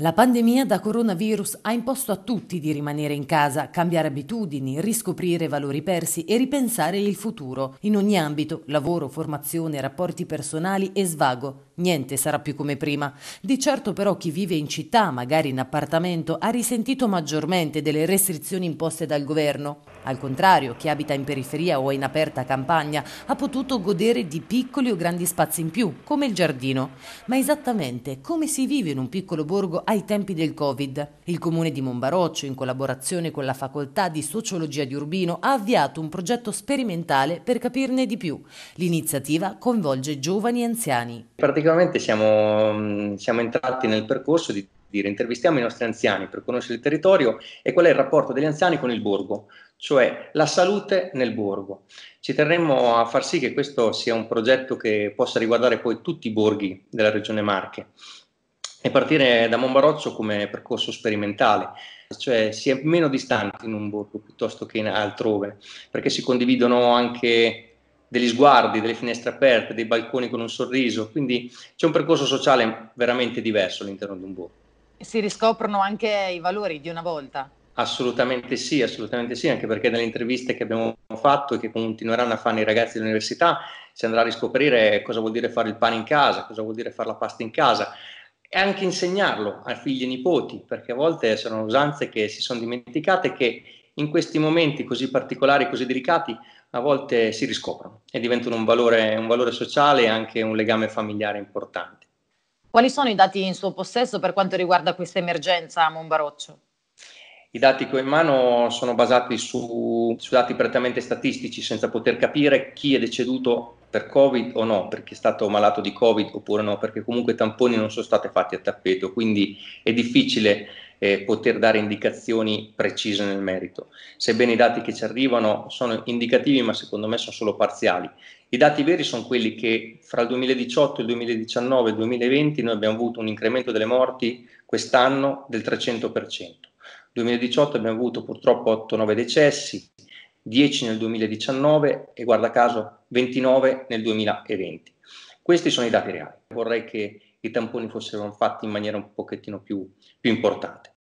La pandemia da coronavirus ha imposto a tutti di rimanere in casa, cambiare abitudini, riscoprire valori persi e ripensare il futuro. In ogni ambito, lavoro, formazione, rapporti personali e svago, niente sarà più come prima. Di certo però chi vive in città, magari in appartamento, ha risentito maggiormente delle restrizioni imposte dal governo. Al contrario, chi abita in periferia o in aperta campagna ha potuto godere di piccoli o grandi spazi in più, come il giardino. Ma esattamente come si vive in un piccolo borgo ai tempi del Covid. Il comune di Monbaroccio, in collaborazione con la facoltà di sociologia di Urbino, ha avviato un progetto sperimentale per capirne di più. L'iniziativa coinvolge giovani e anziani. Praticamente siamo, siamo entrati nel percorso di dire intervistiamo i nostri anziani per conoscere il territorio e qual è il rapporto degli anziani con il borgo, cioè la salute nel borgo. Ci terremo a far sì che questo sia un progetto che possa riguardare poi tutti i borghi della Regione Marche, e partire da Monbaroccio come percorso sperimentale, cioè si è meno distanti in un borgo piuttosto che in altrove, perché si condividono anche degli sguardi, delle finestre aperte, dei balconi con un sorriso, quindi c'è un percorso sociale veramente diverso all'interno di un borgo. si riscoprono anche i valori di una volta. Assolutamente sì, assolutamente sì, anche perché dalle interviste che abbiamo fatto e che continueranno a fare i ragazzi dell'università si andrà a riscoprire cosa vuol dire fare il pane in casa, cosa vuol dire fare la pasta in casa, e anche insegnarlo a figli e nipoti, perché a volte sono usanze che si sono dimenticate che in questi momenti così particolari, così delicati, a volte si riscoprono e diventano un valore, un valore sociale e anche un legame familiare importante. Quali sono i dati in suo possesso per quanto riguarda questa emergenza a Monbaroccio? I dati che ho in mano sono basati su, su dati prettamente statistici, senza poter capire chi è deceduto per Covid o no, perché è stato malato di Covid oppure no, perché comunque i tamponi non sono stati fatti a tappeto, quindi è difficile eh, poter dare indicazioni precise nel merito. Sebbene i dati che ci arrivano sono indicativi, ma secondo me sono solo parziali. I dati veri sono quelli che fra il 2018, il 2019 e il 2020 noi abbiamo avuto un incremento delle morti quest'anno del 300%. 2018 abbiamo avuto purtroppo 8-9 decessi, 10 nel 2019 e guarda caso 29 nel 2020. Questi sono i dati reali. Vorrei che i tamponi fossero fatti in maniera un pochettino più, più importante.